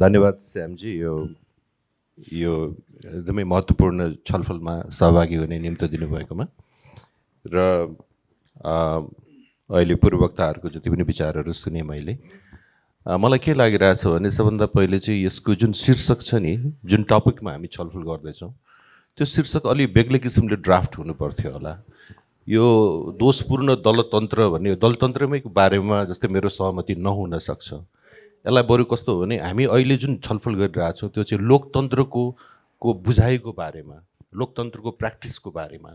धन्यवाद श्यामजी यो यो एकदमै महत्त्वपूर्ण छलफलमा सहभागी हुने निम्त दिनुभएकोमा र अहिले पूर्ववक्ताहरूको जति पनि विचारहरू सुने मैले मलाई के लागिरहेछ भने सबभन्दा पहिले चाहिँ यसको जुन शीर्षक छ नि जुन टपिकमा हामी छलफल गर्दैछौँ त्यो शीर्षक अलि बेग्लै किसिमले ड्राफ्ट हुनु होला यो दोषपूर्ण दलतन्त्र भन्ने दलतन्त्रमै बारेमा जस्तै मेरो सहमति नहुन सक्छ यसलाई बरु कस्तो हो भने हामी अहिले जुन छलफल गरिरहेछौँ त्यो चाहिँ लोकतन्त्रको को बुझाइको बारेमा लोकतन्त्रको प्र्याक्टिसको बारेमा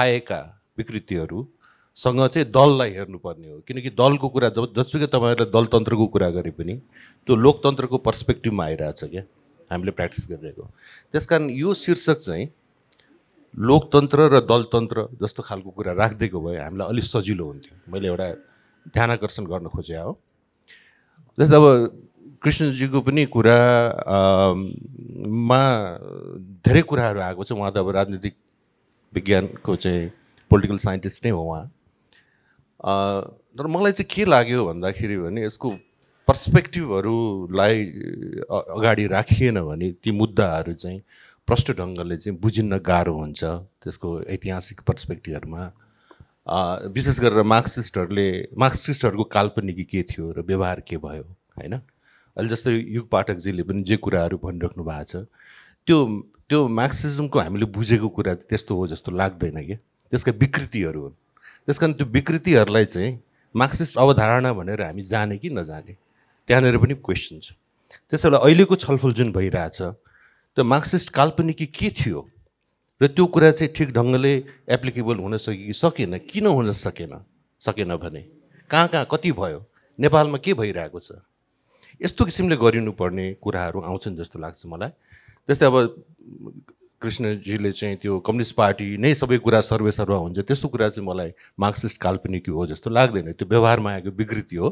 आएका विकृतिहरूसँग चाहिँ दललाई हेर्नुपर्ने हो किनकि दलको कुरा जब जसुकै तपाईँहरूले दलतन्त्रको कुरा गरे पनि त्यो लोकतन्त्रको पर्सपेक्टिभमा आइरहेछ क्या हामीले प्र्याक्टिस गरिरहेको त्यस कारण यो शीर्षक चाहिँ लोकतन्त्र र दलतन्त्र जस्तो खालको कुरा राखिदिएको भए हामीलाई अलिक सजिलो हुन्थ्यो मैले एउटा ध्यान आकर्षण गर्न खोजेँ हो जस्तै अब कृष्णजीको पनि कुरा मा धेरै कुराहरू आएको छ उहाँ त अब राजनीतिक विज्ञानको चाहिँ पोलिटिकल साइन्टिस्ट नै हो उहाँ तर मलाई चाहिँ के लाग्यो भन्दाखेरि भने यसको पर्सपेक्टिभहरूलाई अगाडि राखिएन भने ती मुद्दाहरू चाहिँ प्रष्ट ढङ्गले चाहिँ बुझिन्न गाह्रो हुन्छ त्यसको ऐतिहासिक पर्सपेक्टिभहरूमा विशेष गरेर मार्क्सिस्टहरूले मार्क्सिस्टहरूको काल्पनिकी के थियो र व्यवहार के भयो होइन अहिले जस्तै युग पाठकजीले पनि जे कुराहरू भनिराख्नु भएको छ त्यो त्यो मार्क्सिजमको हामीले बुझेको कुरा त्यस्तो हो जस्तो लाग्दैन कि त्यसका विकृतिहरू हुन् त्यस कारण त्यो विकृतिहरूलाई चाहिँ मार्क्सिस्ट अवधारणा भनेर हामी जाने कि नजाने त्यहाँनिर पनि क्वेसन छ त्यसो भए अहिलेको छलफल जुन भइरहेछ त्यो मार्क्सिस्ट काल्पनिकी के थियो र त्यो कुरा चाहिँ ठिक ढङ्गले एप्लिकेबल हुन सक्यो कि सकेन किन हुन सकेन सकेन भने कहाँ कहाँ कति भयो नेपालमा के भइरहेको छ यस्तो किसिमले गरिनुपर्ने कुराहरू आउँछन् जस्तो लाग्छ मलाई जस्तै अब कृष्णजीले चाहिँ त्यो कम्युनिस्ट पार्टी नै सबै कुरा सर्वेसर्वा हुन्छ त्यस्तो कुरा चाहिँ मलाई मार्क्सिस्ट काल्पनिक हो जस्तो लाग्दैन त्यो व्यवहारमा आएको विकृति हो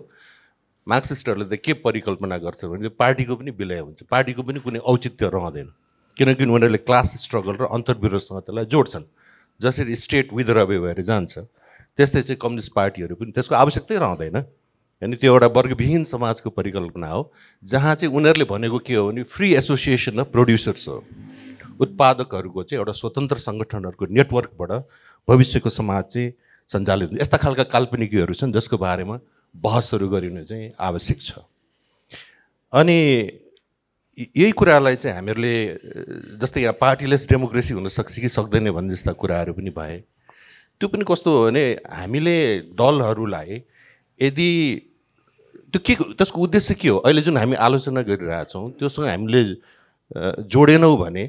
मार्क्सिस्टहरूले त के परिकल्पना गर्छ भने त्यो पार्टीको पनि विलय हुन्छ पार्टीको पनि कुनै औचित्य रहँदैन किनकि उनीहरूले क्लास स्ट्रगल र अन्तर्विरोधसँग त्यसलाई जोड्छन् जसरी स्टेट विदर अवे भएर जान्छ त्यस्तै चाहिँ कम्युनिस्ट पार्टीहरू पनि त्यसको आवश्यकतै रहँदैन होइन त्यो एउटा वर्गविहीन समाजको परिकल्पना हो जहाँ चाहिँ उनीहरूले भनेको के हो भने फ्री एसोसिएसन अफ प्रड्युसर्स हो उत्पादकहरूको चाहिँ एउटा स्वतन्त्र सङ्गठनहरूको नेटवर्कबाट भविष्यको समाज चाहिँ सञ्चालित हुन्छ यस्ता खालका काल्पनिकीहरू छन् जसको बारेमा बहसहरू गरिनु चाहिँ आवश्यक छ अनि यही कुरालाई चाहिँ हामीहरूले जस्तै यहाँ पार्टीलेस डेमोक्रेसी हुनसक्छ कि सक्दैन भन्ने जस्ता कुराहरू पनि भए त्यो पनि कस्तो हो भने हामीले दलहरूलाई यदि त्यो के त्यसको उद्देश्य के हो अहिले जुन हामी आलोचना गरिरहेछौँ त्योसँग हामीले जोडेनौँ भने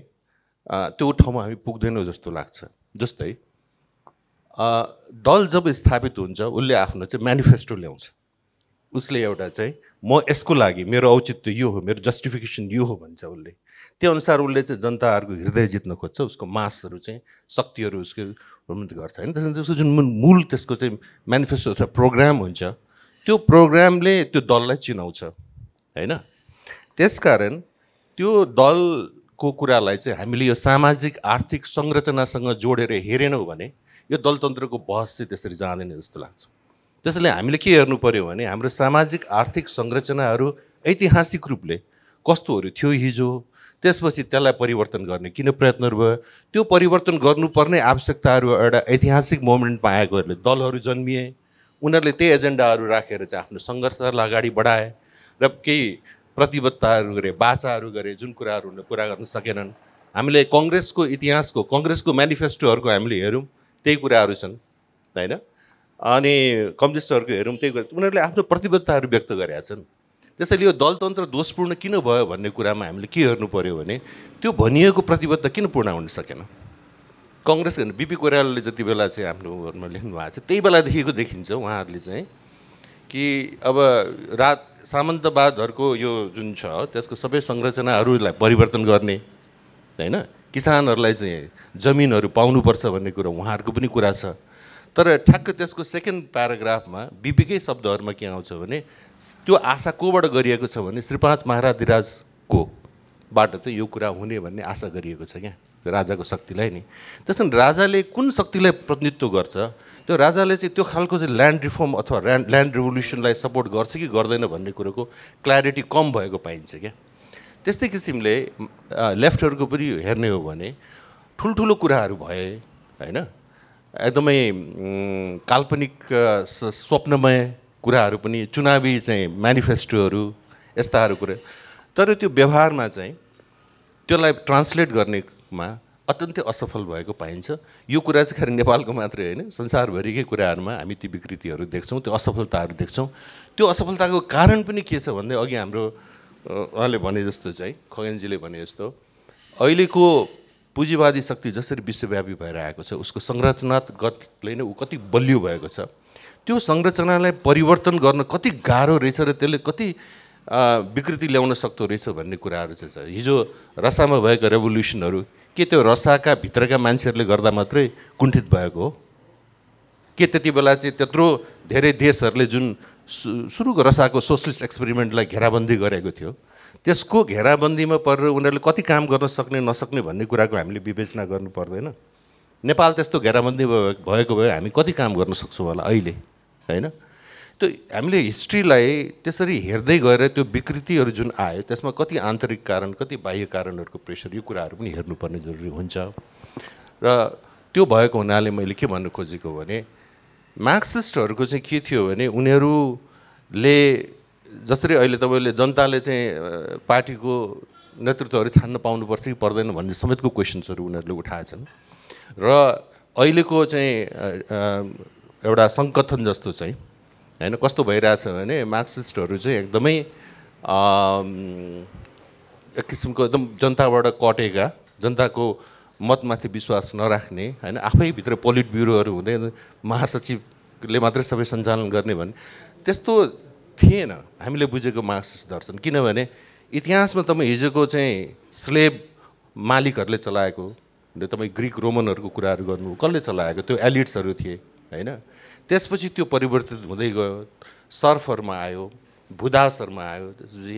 त्यो ठाउँमा हामी पुग्दैनौँ जस्तो लाग्छ जस्तै दल जब स्थापित हुन्छ उसले आफ्नो चाहिँ म्यानिफेस्टो ल्याउँछ उसले एउटा चाहिँ म यसको लागि मेरो औचित्य यो हो मेरो जस्टिफिकेसन यो हो भन्छ उसले त्यो अनुसार उसले चाहिँ जनताहरूको हृदय जित्न खोज्छ उसको मासहरू चाहिँ शक्तिहरू उसको गर्छ होइन त्यसमा त्यसको जुन मूल त्यसको चाहिँ मेनिफेस्टो अथवा प्रोग्राम हुन्छ त्यो प्रोग्रामले त्यो दललाई चिनाउँछ होइन त्यसकारण त्यो दलको कुरालाई चाहिँ हामीले यो सामाजिक आर्थिक संरचनासँग जोडेर हेरेनौँ भने यो दलतन्त्रको बहस चाहिँ त्यसरी जाँदैन जस्तो लाग्छ त्यसैले हामीले के हेर्नु पऱ्यो भने हाम्रो सामाजिक आर्थिक संरचनाहरू ऐतिहासिक रूपले कस्तोहरू थियो हिजो त्यसपछि त्यसलाई परिवर्तन गर्ने किन प्रयत्नहरू भयो त्यो परिवर्तन गर्नुपर्ने आवश्यकताहरू एउटा ऐतिहासिक मोमेन्टमा आएकोहरूले दलहरू जन्मिए उनीहरूले त्यही एजेन्डाहरू राखेर चाहिँ आफ्नो सङ्घर्षहरूलाई अगाडि बढाए र केही प्रतिबद्धताहरू गरे बाचाहरू गरे जुन कुराहरू उनीहरूले पुरा गर्न सकेनन् हामीले कङ्ग्रेसको इतिहासको कङ्ग्रेसको मेनिफेस्टोहरूको हामीले हेऱ्यौँ त्यही कुराहरू छन् होइन अनि कम्युनिस्टहरूको हेरौँ त्यही उनीहरूले आफ्नो प्रतिबद्धताहरू व्यक्त गरेका छन् त्यसैले यो दलतन्त्र दोषपूर्ण किन भयो भन्ने कुरामा हामीले के हेर्नु पऱ्यो भने त्यो भनिएको प्रतिबद्धता किन पूर्ण हुन सकेन कङ्ग्रेस बिपी कोइरालाले जति बेला चाहिँ आफ्नो घरमा लेख्नु भएको छ त्यही बेलादेखिको देखिन्छ उहाँहरूले चाहिँ कि अब रात सामन्तवादहरूको यो जुन छ त्यसको सबै संरचनाहरूलाई परिवर्तन गर्ने होइन किसानहरूलाई चाहिँ जमिनहरू पाउनुपर्छ भन्ने कुरा उहाँहरूको पनि कुरा छ तर ठ्याक्क त्यसको सेकेन्ड प्याराग्राफमा बिपीकै शब्दहरूमा के आउँछ भने त्यो आशा कोबाट गरिएको छ भने श्रीपाँच बाट चाहिँ यो कुरा हुने भन्ने आशा गरिएको छ क्या राजाको शक्तिलाई नि त्यस कारण राजाले कुन शक्तिलाई प्रतिनिधित्व गर्छ त्यो राजाले चाहिँ त्यो खालको चाहिँ ल्यान्ड रिफर्म अथवा ल्यान्ड ल्यान्ड रिभोल्युसनलाई सपोर्ट गर्छ कि गर्दैन भन्ने कुरोको क्ल्यारिटी कम भएको पाइन्छ क्या त्यस्तै किसिमले लेफ्टहरूको पनि हेर्ने हो भने ठुल्ठुलो कुराहरू भए होइन एकदमै काल्पनिक स्वप्नमय कुराहरू पनि चुनावी चाहिँ म्यानिफेस्टोहरू यस्ताहरू कुरा तर त्यो व्यवहारमा चाहिँ त्यसलाई ट्रान्सलेट गर्नेमा अत्यन्तै असफल भएको पाइन्छ यो कुरा चाहिँ खालि नेपालको मात्रै होइन संसारभरिकै कुराहरूमा हामी ती विकृतिहरू देख्छौँ त्यो असफलताहरू देख्छौँ त्यो असफलताको कारण पनि के छ भन्दै अघि हाम्रो उहाँले भने जस्तो चाहिँ खगेनजीले भने जस्तो अहिलेको पुँजीवादी शक्ति जसरी विश्वव्यापी भएर आएको छ उसको संरचनागतले नै ऊ कति बलियो भएको छ त्यो संरचनालाई परिवर्तन गर्न कति गाह्रो रहेछ र त्यसले कति विकृति ल्याउन सक्दो रहेछ भन्ने कुराहरू चाहिँ छ हिजो रसामा भएको रेभोल्युसनहरू के त्यो रसाका भित्रका मान्छेहरूले गर्दा मात्रै कुण्ठित भएको हो के त्यति बेला चाहिँ त्यत्रो धेरै देशहरूले जुन सुरुको रसाको सोसलिस्ट एक्सपेरिमेन्टलाई घेराबन्दी गरेको थियो त्यसको घेराबन्दीमा परेर उनीहरूले कति काम गर्न सक्ने नसक्ने भन्ने कुराको हामीले विवेचना गर्नु पर्दैन नेपाल त्यस्तो घेराबन्दी भएको भए हामी कति काम गर्न सक्छौँ होला अहिले होइन त्यो हामीले हिस्ट्रीलाई त्यसरी हेर्दै गएर त्यो विकृतिहरू जुन आयो त्यसमा कति आन्तरिक कारण कति बाह्य कारणहरूको प्रेसर यो कुराहरू पनि हेर्नुपर्ने जरुरी हुन्छ र त्यो भएको हुनाले मैले के भन्नु खोजेको भने मार्क्सिस्टहरूको चाहिँ के थियो भने उनीहरूले जसरी अहिले तपाईँले जनताले चाहिँ पार्टीको नेतृत्वहरू छान्न पाउनुपर्छ कि पर्दैन भन्ने समेतको क्वेसन्सहरू उनीहरूले उठाएछन् र अहिलेको चाहिँ एउटा सङ्कथन जस्तो चाहिँ होइन कस्तो भइरहेछ भने मार्क्सिस्टहरू चाहिँ एकदमै एक किसिमको एकदम जनताबाट कटेका जनताको मतमाथि विश्वास नराख्ने होइन आफैभित्र पोलिट ब्युरोहरू हुँदैन महासचिवले मात्रै सबै सञ्चालन गर्ने भने त्यस्तो थिएन हामीले बुझेको मार्क्सिस्ट दर्शन किनभने इतिहासमा तपाईँ हिजोको चाहिँ स्लेब मालिकहरूले चलाएको तपाईँ ग्रिक रोमनहरूको कुराहरू गर्नु कसले चलाएको त्यो एलिट्सहरू थिए होइन त्यसपछि त्यो परिवर्तित हुँदै गयो सर्फहरूमा आयो भुदासहरूमा आयो त्यसपछि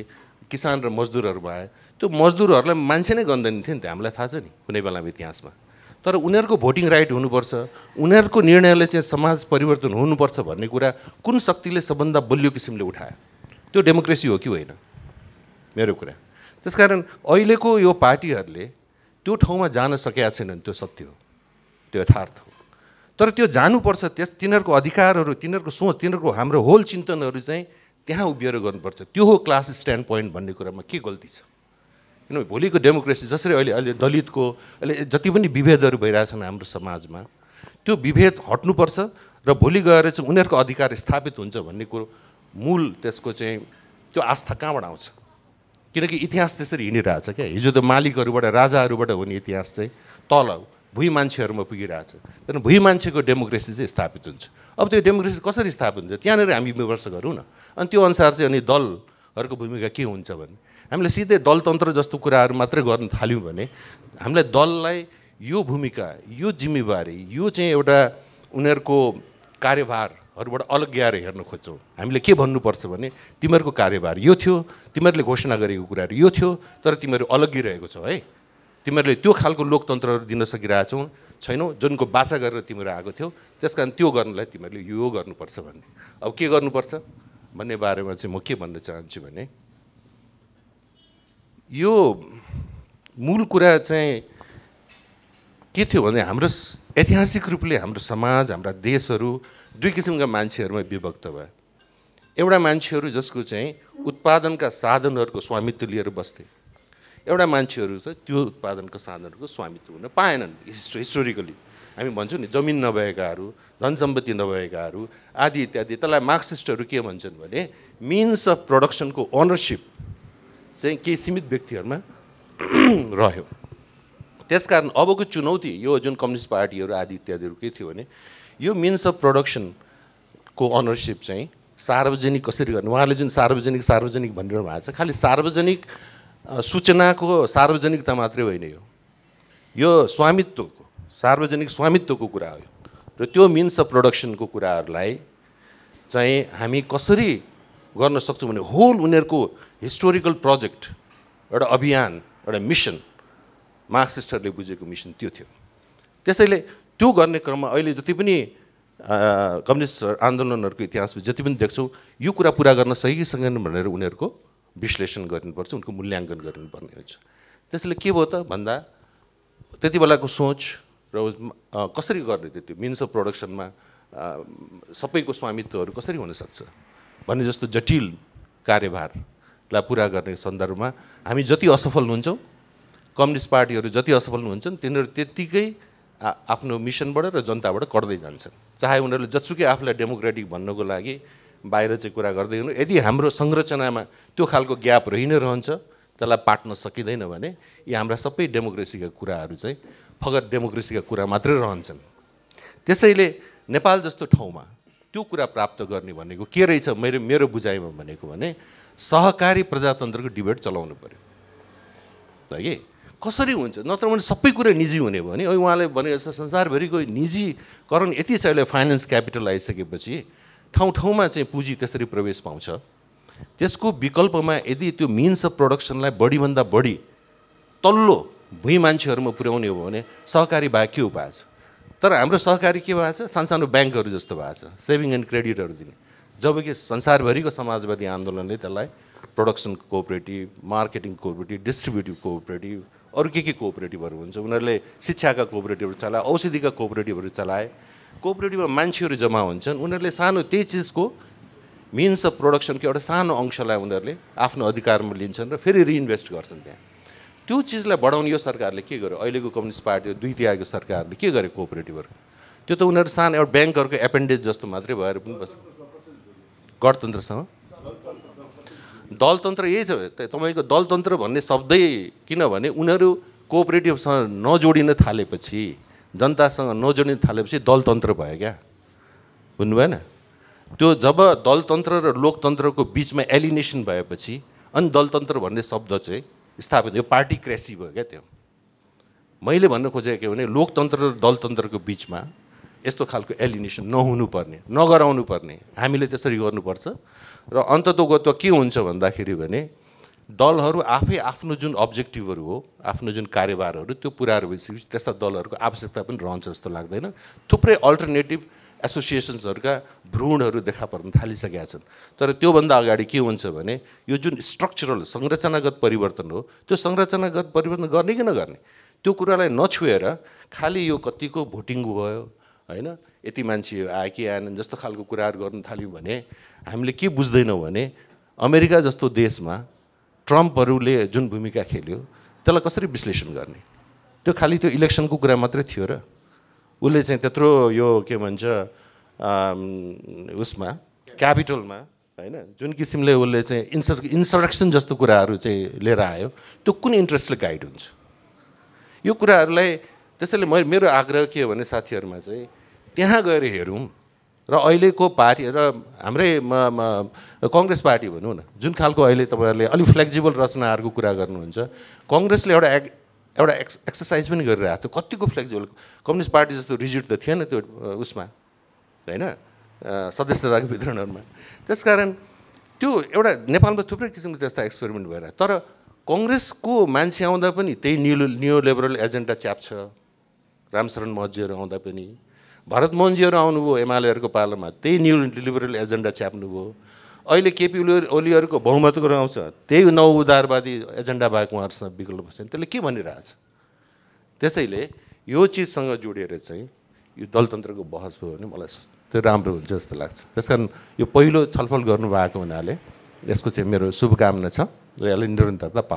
किसान र मजदुरहरूमा आयो त्यो मजदुरहरूलाई मान्छे नै गन्दैन थियो नि त हामीलाई थाहा छ नि कुनै बेलामा इतिहासमा तर उनीहरूको भोटिङ राइट हुनुपर्छ उनीहरूको निर्णयले चाहिँ समाज परिवर्तन हुनुपर्छ भन्ने कुरा कुन शक्तिले सबभन्दा बलियो किसिमले उठायो त्यो डेमोक्रेसी हो कि होइन मेरो कुरा त्यसकारण अहिलेको यो पार्टीहरूले त्यो ठाउँमा जान सकेका छैनन् त्यो सत्य हो त्यो यथार्थ हो तर त्यो जानुपर्छ त्यस तिनीहरूको अधिकारहरू तिनीहरूको सोच तिनीहरूको हाम्रो होल चिन्तनहरू चाहिँ त्यहाँ उभिएर गर्नुपर्छ त्यो हो क्लास स्ट्यान्ड पोइन्ट भन्ने कुरामा के गल्ती छ किनभने भोलिको डेमोक्रेसी जसरी अहिले अहिले दलितको अहिले जति पनि विभेदहरू भइरहेछन् हाम्रो समाजमा त्यो विभेद हट्नुपर्छ र भोलि गएर चाहिँ उनीहरूको अधिकार स्थापित हुन्छ भन्ने कुरो मूल त्यसको चाहिँ त्यो आस्था कहाँबाट आउँछ किनकि इतिहास त्यसरी हिँडिरहेछ क्या हिजो त मालिकहरूबाट राजाहरूबाट हुने इतिहास चाहिँ तल भुइँ मान्छेहरूमा पुगिरहेछ त्यहाँदेखि भुइँ मान्छेको डेमोक्रेसी चाहिँ स्थापित हुन्छ अब त्यो डेमोक्रेसी कसरी स्थापित हुन्छ त्यहाँनिर हामी विमर्श गरौँ न अनि त्यो अनुसार चाहिँ अनि दलहरूको भूमिका के हुन्छ भने हामीले सिधै दलतन्त्र जस्तो कुराहरू मात्रै गर्न थाल्यौँ भने हामीलाई दललाई यो भूमिका यो जिम्मेवारी यो चाहिँ एउटा उनीहरूको कार्यभारहरूबाट अलग्ग्याएर हेर्न खोज्छौँ हामीले के भन्नुपर्छ भने तिमीहरूको कार्यभार यो थियो तिमीहरूले घोषणा गरेको कुराहरू यो थियो तर तिमीहरू अलग्गिरहेको छौ है तिमीहरूले त्यो खालको लोकतन्त्रहरू दिन सकिरहेछौ छैनौ जुनको बाछा गरेर तिमीहरू आएको थियौ त्यस कारण त्यो गर्नलाई तिमीहरूले यो गर्नुपर्छ भन्ने अब के गर्नुपर्छ भन्ने बारेमा चाहिँ म के भन्न चाहन्छु भने यो मूल कुरा चाहिँ के थियो भने हाम्रो ऐतिहासिक रूपले हाम्रो समाज हाम्रा देशहरू दुई किसिमका मान्छेहरूमा विभक्त भए एउटा मान्छेहरू जसको चाहिँ उत्पादनका साधनहरूको स्वामित्व लिएर बस्थे एउटा मान्छेहरू चाहिँ त्यो उत्पादनका साधनहरूको स्वामित्व हुन पाएनन् हिस्टो हिस्टोरिकली हामी भन्छौँ नि जमिन नभएकाहरू धन सम्पत्ति नभएकाहरू आदि इत्यादि त्यसलाई मार्क्सिस्टहरू के भन्छन् भने मिन्स अफ प्रडक्सनको ओनरसिप चाहिँ केही सीमित व्यक्तिहरूमा रह्यो त्यसकारण अबको चुनौती यो जुन कम्युनिस्ट पार्टीहरू आदि इत्यादिहरू के थियो भने यो मिन्स अफ प्रडक्सनको अनरसिप चाहिँ सार्वजनिक कसरी गर्ने उहाँले जुन सार्वजनिक सार्वजनिक भनिरहनु भएको छ खालि सार्वजनिक सूचनाको सार्वजनिकता मात्रै होइन यो यो स्वामित्वको सार्वजनिक स्वामित्वको कुरा हो र त्यो मिन्स अफ प्रडक्सनको कुराहरूलाई चाहिँ हामी कसरी गर्न सक्छौँ भने होल उनीहरूको हिस्टोरिकल प्रोजेक्ट एउटा अभियान एउटा मिसन मार्क्सिस्टहरूले बुझेको मिसन त्यो थियो त्यसैले त्यो गर्ने क्रममा अहिले जति पनि कम्युनिस्ट आन्दोलनहरूको इतिहासमा जति पनि देख्छौँ यो कुरा पुरा गर्न सही कि सकेन भनेर उनीहरूको विश्लेषण गर्नुपर्छ उनको मूल्याङ्कन गर्नुपर्ने हुन्छ त्यसैले के भयो त भन्दा त्यति बेलाको सोच र कसरी गर्ने त्यो त्यो मिन्स अफ प्रडक्सनमा सबैको स्वामित्वहरू कसरी हुनसक्छ भने जस्तो जटिल कार्यभारलाई पुरा गर्ने सन्दर्भमा हामी जति असफल हुन्छौँ कम्युनिस्ट पार्टीहरू जति असफल हुन्छन् तिनीहरू त्यत्तिकै आफ्नो मिसनबाट र जनताबाट कट्दै जान्छन् चाहे उनीहरूले जतिसुकै आफूलाई डेमोक्रेटिक भन्नको लागि बाहिर चाहिँ कुरा गर्दै हुनु यदि हाम्रो संरचनामा त्यो खालको ग्याप रहि नै रहन्छ त्यसलाई पाट्न सकिँदैन भने यी हाम्रा सबै डेमोक्रेसीका कुराहरू चाहिँ फगत डेमोक्रेसीका कुरा मात्रै रहन्छन् त्यसैले नेपाल जस्तो ठाउँमा त्यो कुरा प्राप्त गर्ने भनेको के रहेछ मेरो मेरो बुझाइमा भनेको भने सहकारी प्रजातन्त्रको डिबेट चलाउनु पऱ्यो त कि कसरी हुन्छ नत्र भने सबै कुरा निजी हुने भने उहाँले भने जस्तो संसारभरिको निजीकरण यति छ अहिले फाइनेन्स क्यापिटल आइसकेपछि ठाउँ ठाउँमा चाहिँ पुँजी त्यसरी प्रवेश पाउँछ त्यसको विकल्पमा यदि त्यो मिन्स अफ प्रडक्सनलाई बढीभन्दा बढी तल्लो भुइँ मान्छेहरूमा पुर्याउने हो भने सहकारी बाहेक के उपाय छ तर हाम्रो सहकारी के भएको छ सानसानो ब्याङ्कहरू जस्तो भएको छ सेभिङ एन्ड क्रेडिटहरू दिने जबकि संसारभरिको समाजवादी आन्दोलनले त्यसलाई production cooperative marketing cooperative distributive cooperative अरू के के कोअपरेटिभहरू हुन्छ उनीहरूले शिक्षाका कोअपरेटिभहरू चलाए औषधिका कोअपरेटिभहरू चलाए कोअपरेटिभमा मान्छेहरू जम्मा हुन्छन् उनीहरूले सानो त्यही चिजको मिन्स अफ प्रोडक्सनको एउटा सानो अंशलाई उनीहरूले आफ्नो अधिकारमा लिन्छन् र फेरि रिइन्भेस्ट गर्छन् त्यहाँ त्यो चिजलाई बढाउने यो सरकारले के गर्यो अहिलेको कम्युनिस्ट पार्टी दुई तिहारको सरकारले के गर्यो कोअपरेटिभहरू त्यो त उनीहरू सानो एउटा ब्याङ्कहरूको एपेन्डेज जस्तो मात्रै भएर पनि बस्छ गणतन्त्रसँग दलतन्त्र यही थियो तपाईँको दलतन्त्र भन्ने शब्दै किनभने उनीहरू कोअपरेटिभसँग नजोडिन थालेपछि जनतासँग नजोडिन थालेपछि दलतन्त्र भयो क्या बुझ्नु भएन त्यो जब दलतन्त्र र लोकतन्त्रको बिचमा एलिनेसन भएपछि अनि दलतन्त्र भन्ने शब्द चाहिँ स्थापित यो पार्टी क्रेसी भयो क्या त्यो मैले भन्न खोजेको के भने लोकतन्त्र र दलतन्त्रको बिचमा यस्तो खालको एलिनेसन नहुनुपर्ने नगराउनु पर्ने हामीले त्यसरी गर्नुपर्छ र अन्ततोगत्व के हुन्छ भन्दाखेरि भने दलहरू आफै आफ्नो जुन अब्जेक्टिभहरू हो आफ्नो जुन कार्यभारहरू त्यो पुरा भइसकेपछि त्यस्ता दलहरूको आवश्यकता पनि रहन्छ जस्तो लाग्दैन थुप्रै अल्टरनेटिभ एसोसिएसन्सहरूका भ्रूणहरू देखा पर्न थालिसकेका छन् तर त्योभन्दा अगाडि के हुन्छ भने यो जुन स्ट्रक्चरल संरचनागत परिवर्तन हो त्यो संरचनागत परिवर्तन गर्ने कि नगर्ने त्यो कुरालाई नछुएर खालि यो कतिको भोटिङ भयो होइन यति मान्छे आयो कि आएनन् जस्तो खालको कुराहरू गर्न थाल्यौँ भने हामीले के बुझ्दैनौँ भने अमेरिका जस्तो देशमा ट्रम्पहरूले जुन भूमिका खेल्यो त्यसलाई कसरी विश्लेषण गर्ने त्यो खालि त्यो इलेक्सनको कुरा मात्रै थियो र उसले चाहिँ त्यत्रो यो के भन्छ उसमा क्यापिटलमा होइन जुन किसिमले उसले चाहिँ इन्सर इन्सरक्सन जस्तो कुराहरू चाहिँ लिएर आयो त्यो कुन इन्ट्रेस्टले गाइड हुन्छ यो कुराहरूलाई त्यसैले म मेरो आग्रह के हो भने साथीहरूमा चाहिँ त्यहाँ गएर हेरौँ र अहिलेको पार्टी र हाम्रै कङ्ग्रेस पार्टी भनौँ न जुन खालको अहिले तपाईँहरूले अलिक फ्लेक्जिबल रचनाहरूको कुरा गर्नुहुन्छ कङ्ग्रेसले एउटा एउटा एक्स एक्सर्साइज पनि गरिरहेको थियो कतिको फ्लेक्सिबल कम्युनिस्ट पार्टी जस्तो रिजिट त थिएन त्यो उसमा होइन सदस्यताको वितरणहरूमा त्यसकारण त्यो एउटा नेपालमा थुप्रै किसिमको त्यस्ता एक्सपेरिमेन्ट भएर तर कङ्ग्रेसको मान्छे आउँदा पनि त्यही न्यु न्यु लिबरल एजेन्डा च्याप्छ रामशरण महजीहरू आउँदा पनि भरत मोहनजीहरू आउनुभयो एमालेहरूको पालोमा त्यही न्यु लिबरल एजेन्डा च्याप्नुभयो अहिले केपी ओली ओलीहरूको बहुमतको आउँछ त्यही नौ उदारवादी एजेन्डा बाहेक उहाँहरूसँग विकल्प छैन त्यसले के भनिरहेछ त्यसैले यो चिजसँग जोडिएर चाहिँ यो दलतन्त्रको बहस भयो भने मलाई त्यो राम्रो हुन्छ जस्तो लाग्छ त्यस यो पहिलो छलफल गर्नुभएको हुनाले यसको चाहिँ मेरो शुभकामना छ र यसले निरन्तरता पाओस्